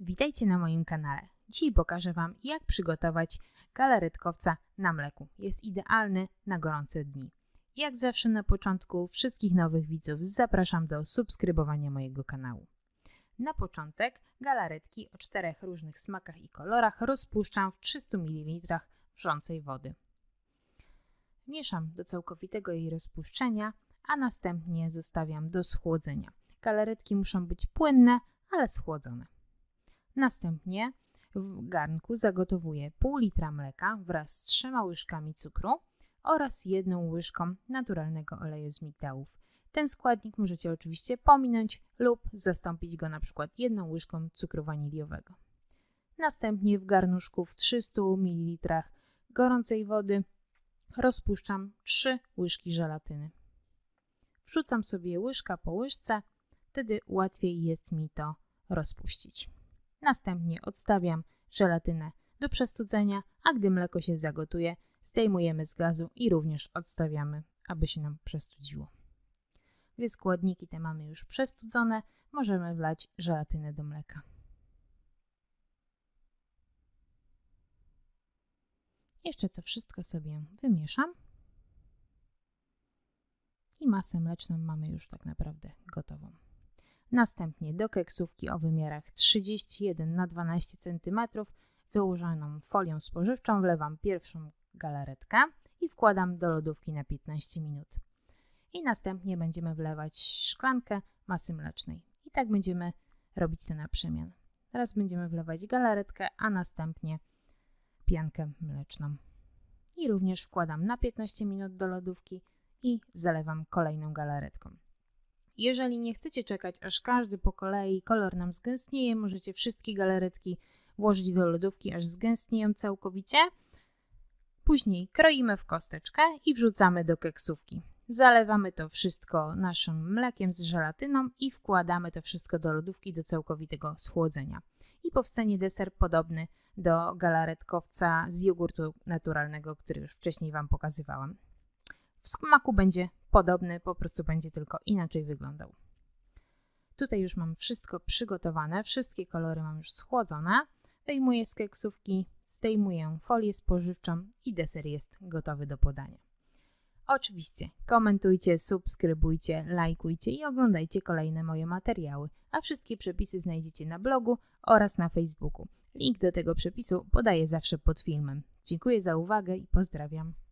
Witajcie na moim kanale. Dzisiaj pokażę Wam, jak przygotować galaretkowca na mleku. Jest idealny na gorące dni. Jak zawsze na początku wszystkich nowych widzów zapraszam do subskrybowania mojego kanału. Na początek galaretki o czterech różnych smakach i kolorach rozpuszczam w 300 ml wrzącej wody. Mieszam do całkowitego jej rozpuszczenia, a następnie zostawiam do schłodzenia. Galaretki muszą być płynne, ale schłodzone. Następnie w garnku zagotowuję pół litra mleka wraz z trzema łyżkami cukru oraz jedną łyżką naturalnego oleju z migdałów. Ten składnik możecie oczywiście pominąć lub zastąpić go na przykład jedną łyżką cukru waniliowego. Następnie w garnuszku w 300 ml gorącej wody rozpuszczam 3 łyżki żelatyny. Wrzucam sobie łyżka po łyżce, wtedy łatwiej jest mi to rozpuścić. Następnie odstawiam żelatynę do przestudzenia, a gdy mleko się zagotuje, zdejmujemy z gazu i również odstawiamy, aby się nam przestudziło. Gdy składniki te mamy już przestudzone, możemy wlać żelatynę do mleka. Jeszcze to wszystko sobie wymieszam. I masę mleczną mamy już tak naprawdę gotową. Następnie do keksówki o wymiarach 31 x 12 cm wyłożoną folią spożywczą wlewam pierwszą galaretkę i wkładam do lodówki na 15 minut. I następnie będziemy wlewać szklankę masy mlecznej. I tak będziemy robić to na przemian. Teraz będziemy wlewać galaretkę, a następnie piankę mleczną. I również wkładam na 15 minut do lodówki i zalewam kolejną galaretką. Jeżeli nie chcecie czekać, aż każdy po kolei kolor nam zgęstnieje, możecie wszystkie galaretki włożyć do lodówki, aż zgęstnieją całkowicie. Później kroimy w kosteczkę i wrzucamy do keksówki. Zalewamy to wszystko naszym mlekiem z żelatyną i wkładamy to wszystko do lodówki do całkowitego schłodzenia. I powstanie deser podobny do galaretkowca z jogurtu naturalnego, który już wcześniej Wam pokazywałam. W smaku będzie podobny, po prostu będzie tylko inaczej wyglądał. Tutaj już mam wszystko przygotowane, wszystkie kolory mam już schłodzone. Wyjmuję z keksówki, zdejmuję folię spożywczą i deser jest gotowy do podania. Oczywiście komentujcie, subskrybujcie, lajkujcie i oglądajcie kolejne moje materiały, a wszystkie przepisy znajdziecie na blogu oraz na Facebooku. Link do tego przepisu podaję zawsze pod filmem. Dziękuję za uwagę i pozdrawiam.